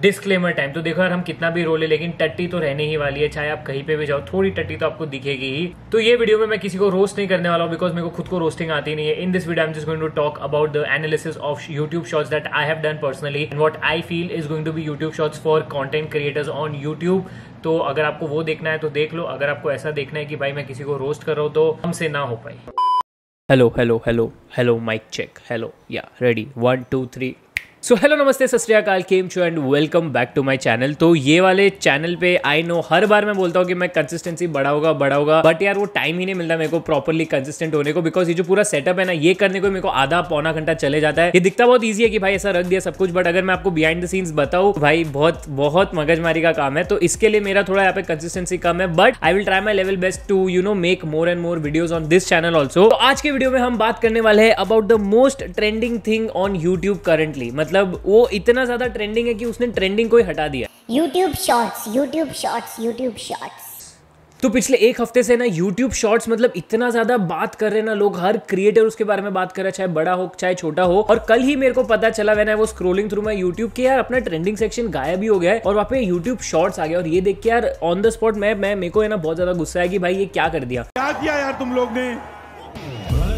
disclaimer time तो देखो यार हम कितना भी रो लेकिन टट्टी तो रहने ही वाली है चाहे आप कहीं पे भी जाओ थोड़ी टट्टी तो आपको दिखेगी ही तो ये वीडियो में मैं किसी को रोस्ट नहीं करने वाला हूँ बिकॉज मेरे को खुद को रोस्टिंग आती नहीं है in this video I am just going to talk about the analysis of YouTube shorts that I have done personally and what I feel is going to be YouTube shorts for content creators on YouTube तो अगर आपको वो देखना है तो देख लो अगर आपको ऐसा देखना है कि भाई मैं किसी को रोस्ट कर रहा हूँ तो हमसे ना हो पाई hello hello hello hello mike check hello yeah ready one two three so hello नमस्ते सत केम चू and welcome back to my channel तो ये वाले चैनल पे आई नो हर बार मैं बोलता हूँ कि मैं कंसिस्टेंसी बढ़ाऊंगा बढ़ाऊंगा बट यार वो टाइम ही नहीं मिलता मेरे को प्रॉपरली कंसिस्टेंट होने को बिकॉज ये जो पूरा सेटअप है ना ये करने को मेरे को आधा पौना घंटा चले जाता है ये दिखता बहुत ईजी है कि भाई ऐसा रख दिया सब कुछ बट अगर मैं आपको बिहाइंड द सीन्स बताऊँ तो भाई बहुत बहुत मगजमारी का काम है तो इसके लिए मेरा थोड़ा यहाँ पे कंसिस्टेंसी कम है but I will try my level best to you know make more and more videos on this channel also आज के वीडियो में हम बात करने वाले हैं about the most trending thing on YouTube currently मतलब मतलब वो इतना ज़्यादा ट्रेंडिंग है कि उसने ट्रेंडिंग को ही हटा दिया YouTube shorts YouTube shorts YouTube shorts तो पिछले एक हफ्ते से ना YouTube शॉर्ट्स मतलब इतना ज्यादा बात कर रहे हैं ना लोग हर क्रिएटर उसके बारे में बात कर रहे हैं चाहे बड़ा हो चाहे छोटा हो और कल ही मेरे को पता चला मैंने वो स्क्रोलिंग थ्रू मैं यूट्यूब के यार अपना ट्रेंडिंग सेक्शन गायब ही हो गया है और वहाँ पे यूट्यूब शॉर्ट्स आ गया और ये देख के यार ऑन द स्पॉट मैं मैं मेरे को है ना बहुत ज्यादा गुस्सा है कि भाई ये क्या कर दिया क्या किया यार तुम लोग ने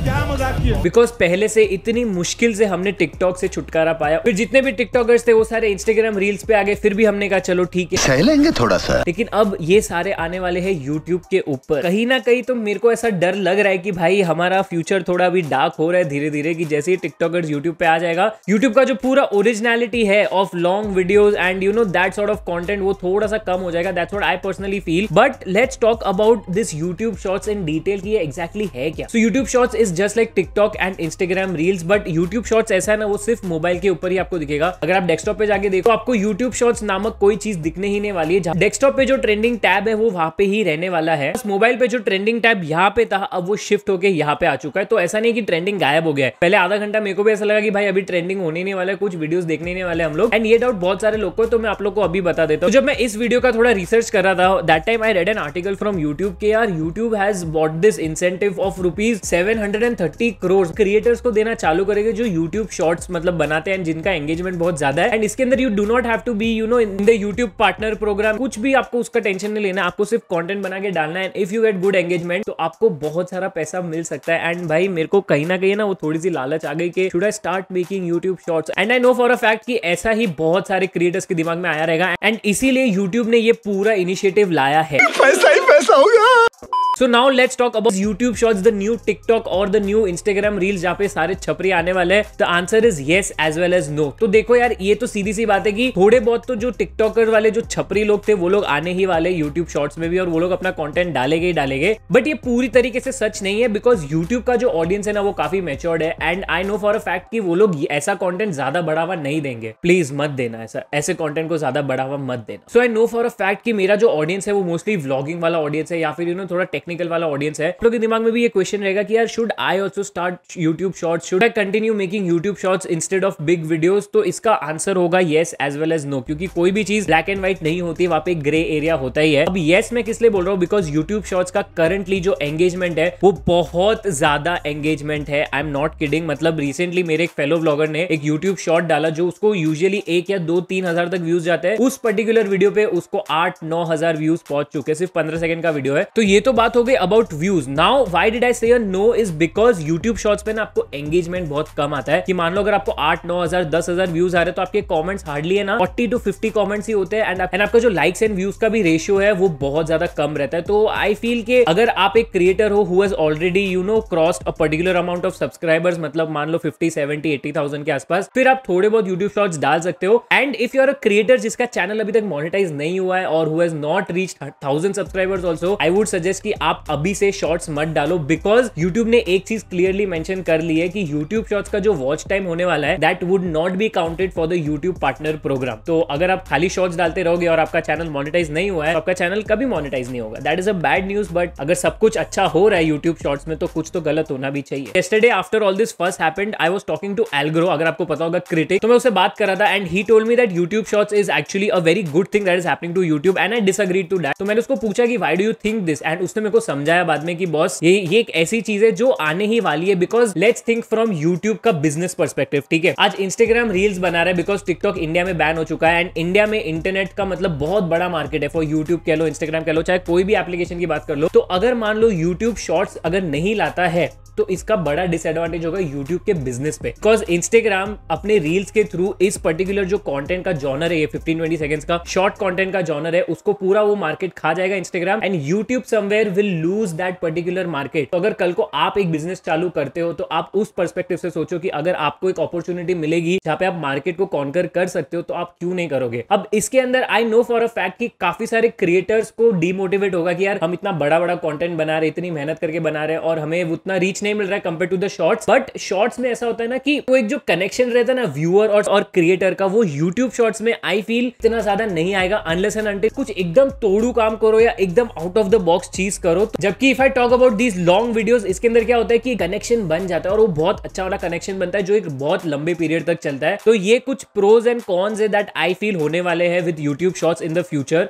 क्या मजाक किया बिकॉज पहले से इतनी मुश्किल से हमने टिकटॉक से छुटकारा पाया फिर जितने भी टिकटॉकर्स थे वो सारे इंस्टाग्राम रील्स पे आ गए फिर भी हमने कहा चलो ठीक है सह लेंगे थोड़ा सा लेकिन अब ये सारे आने वाले है यूट्यूब के ऊपर कहीं ना कहीं तो मेरे को ऐसा डर लग रहा है की भाई हमारा फ्यूचर थोड़ा अभी डार्क हो रहा है धीरे धीरे की जैसे ही टिकटॉकर्स यूट्यूब पे आ जाएगा यूट्यूब का जो पूरा ओरिजिनलिटी है of long videos and you know that sort of content वो थोड़ा सा कम हो जाएगा that's what I personally feel but let's talk about this YouTube shorts in detail की एक्जैक्टली है क्या so YouTube shorts is just like TikTok and Instagram reels but YouTube shorts ऐसा है ना वो सिर्फ मोबाइल के ऊपर ही आपको दिखेगा अगर आप डेस्कटॉप पे जाके देखो आपको यूट्यूब शॉर्ट्स नामक कोई चीज दिखने ही नहीं वाली है डेस्कटॉप पे जो ट्रेंडिंग टैब है वो वहां पे ही रहने वाला है मोबाइल पे जो ट्रेंडिंग टैब यहाँ पे था अब वो शिफ्ट होकर यहाँ पे आ चुका है तो ऐसा नहीं की ट्रेंडिंग गायब हो गया है पहले आधा घंटा मेरे को भी ऐसा लगा कि भाई अभी ट्रेंडिंग होने नहीं वाला है कुछ वीडियो देखने नहीं वाले हम लोग एंड ये डाउट बहुत सारे लोग को तो मैं आप लोग को अभी बता देता हूँ तो जब मैं इस वीडियो का थोड़ा रिसर्च कर रहा था that time I read an article from YouTube के यार YouTube has bought this incentive of rupees seven 130 crore creators को देना चालू करेगा जो यूट्यूब शॉर्ट्स मतलब बनाते हैं जिनका एंगेजमेंट बहुत ज्यादा है एंड इसके अंदर you do not have to be you know in the YouTube partner program कुछ भी आपको उसका टेंशन नहीं लेना आपको सिर्फ कॉन्टेंट बना के डालना है if you get good engagement तो आपको बहुत सारा पैसा मिल सकता है एंड भाई मेरे को कहीं ना कहीं ना वो थोड़ी सी लालच आ गई कि should I start making YouTube shorts and I know for a fact कि ऐसा ही बहुत सारे क्रिएटर्स के दिमाग में आया रहेगा एंड इसीलिए यूट्यूब ने ये पूरा इनिशिएटिव लाया है पैसा ही पैसा होगा so now let's talk about YouTube shorts the new TikTok और द न्यू इंस्टाग्राम रील्स जहाँ पे सारे छपरी आने वाले हैं the answer is yes as well as no तो देखो यार ये तो सीधी सी बात है कि थोड़े बहुत तो जो टिकटॉकर वाले जो छपरी लोग थे वो लोग आने ही वाले यूट्यूब शॉर्ट्स में भी और वो लोग अपना कॉन्टेंट डालेंगे ही डालेंगे बट ये पूरी तरीके से सच नहीं है बिकॉज यूट्यूब का जो ऑडियंस है ना वो काफी मेच्योर्ड है and I know for a fact कि वो लोग ऐसा कॉन्टेंट ज्यादा बढ़ावा नहीं देंगे प्लीज मत देना ऐसा ऐसे कॉन्टेंट को ज्यादा बढ़ावा मत देना so I know for a fact कि मेरा जो ऑडियंस है वो मोस्टली व्लॉगिंग वाला ऑडियंस है या फिर यू नो थोड़ा टेक्निकल वाला ऑडियंस है लोगों के दिमाग में भी ये क्वेश्चन रहेगा कि यार should I also start YouTube shorts should I continue making YouTube shorts instead of big videos तो इसका आंसर होगा yes as well as no क्योंकि कोई भी चीज ब्लैक एंड व्हाइट नहीं होती वहां पे ग्रे एरिया होता ही है अब येस मैं किस लिए बोल रहा हूँ बिकॉज यूट्यूब शॉर्ट्स का करंटली जो एंगेजमेंट है वो बहुत ज्यादा एंगेजमेंट है आई एम नॉट किडिंग मतलब रिसेंटली मेरे एक फेलो ब्लॉगर ने एक यूट्यूब शॉर्ट डाला जो उसको यूजली एक या दो तीन हजार तक व्यूज जाते हैं उस पर्टिकुलर वीडियो पे उसको आठ नौ हजार व्यूज पहुंच चुके सिर्फ पंद्रह सेकंड का वीडियो है तो ये तो बात हो गई about views now why did I say no is because YouTube shorts पे ना आपको एंगेजमेंट बहुत कम आता है कि मान लो अगर आपको आठ नौ हजार दस हजार व्यूज आ रहे तो आपके कॉमेंट्स हार्डली है ना फोर्टी टू फिफ्टी कॉमेंट्स ही होते हैं एंड एंड आपका जो लाइक्स एंड व्यूज का भी रेशियो है वो बहुत ज्यादा कम रहता है तो आई फील के अगर आप एक क्रिएटर हो whose already you know cross a particular amount of subscribers मतलब मान लो फिफ्टी सेवेंटी एटी थाउजेंड के आसपास फिर आप थोड़े बहुत यूट्यूब शॉर्ट्स डाल सकते हो and if you are a creator जिसका चैनल अभी तक मोनिटाइज नहीं हुआ है और whose not reach thousand subscribers also I would suggest कि आप अभी से शॉर्ट्स मत डालो बिकॉज यूट्यूब ने एक चीज क्लियरली मेंशन कर ली है कि यूट्यूब शॉर्ट्स का जो वॉच टाइम होने वाला है that would not be counted for the YouTube partner program तो अगर आप खाली शॉर्ट्स डालते रहोगे और आपका चैनल मोनिटाइज नहीं हुआ है तो आपका चैनल कभी मोनिटाइज नहीं होगा that is a bad news but अगर सब कुछ अच्छा हो रहा है यूट्यूब शॉर्ट्स में तो कुछ तो गलत होना भी चाहिए yesterday after all this first happened I was talking to एलग्रो अगर आपको पता होगा क्रिटिक तो मैं उसे बात कर रहा था and he told me that YouTube shorts is actually a very good thing that is happening to YouTube and I disagree to that तो मैंने उसको पूछा कि why do you think this and उसने मेरे को समझाया बाद में कि बॉस ये ये एक ऐसी चीज है जो आने ही वाली है because let's think from YouTube का बिजनेस परस्पेक्टिव ठीक है आज इंस्टाग्राम रील्स बना रहे बिकॉज टिकटॉक इंडिया में बैन हो चुका है एंड इंडिया में इंटरनेट का मतलब बहुत बड़ा मार्केट है फॉर यूट्यूब कह लो इंस्टाग्राम कह लो चाहे कोई भी एप्लीकेशन की बात कर लो तो अगर मान लो यूट्यूब शॉर्ट्स अगर नहीं लाता है तो इसका बड़ा डिसएडवांटेज होगा यूट्यूब के बिजनेस पे बिकॉज इंस्टाग्राम अपने रील्स के थ्रू इस पर्टिकुलर जो कॉन्टेंट का जॉनर है ये 15 20 सेकंड्स का शॉर्ट कॉन्टेंट का जॉनर है उसको पूरा वो मार्केट खा जाएगा Instagram and YouTube somewhere will lose that particular market अगर कल को आप एक बिजनेस चालू करते हो तो आप उस परस्पेक्टिव से सोचो कि अगर आपको एक अपॉर्चुनिटी मिलेगी जहां पे आप मार्केट को कॉन्कर कर सकते हो तो आप क्यों नहीं करोगे अब इसके अंदर I know for a fact कि काफी सारे क्रिएटर्स को डिमोटिवेट होगा कि यार हम इतना बड़ा बड़ा कॉन्टेंट बना रहे इतनी मेहनत करके बना रहे और हमें उतना रीच नहीं मिल रहा है compare to the shorts but shorts में ऐसा होता है ना कि वो एक जो कनेक्शन रहता है ना व्यूअर और, और क्रिएटर का वो यूट्यूब शॉर्ट्स में आई फील इतना ज्यादा नहीं आएगा अनलेस एंड अनटिल कुछ एकदम तोड़ू काम करो या एकदम आउट ऑफ द बॉक्स चीज करो तो जबकि if I talk about these long videos इसके अंदर क्या होता है कि कनेक्शन बन जाता है और वो बहुत अच्छा वाला कनेक्शन बनता है जो एक बहुत लंबे पीरियड तक चलता है तो ये कुछ प्रोज एंड कॉन्स है दैट आई फील होने वाले हैं with YouTube shorts in the future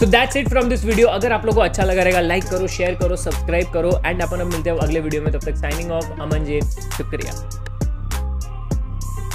so that's it from this video अगर आप लोग को अच्छा लगा रहेगा लाइक करो शेयर करो सब्सक्राइब करो एंड अपन अब मिलते हैं अगले वीडियो में तब तक साइनिंग ऑफ अमन जी शुक्रिया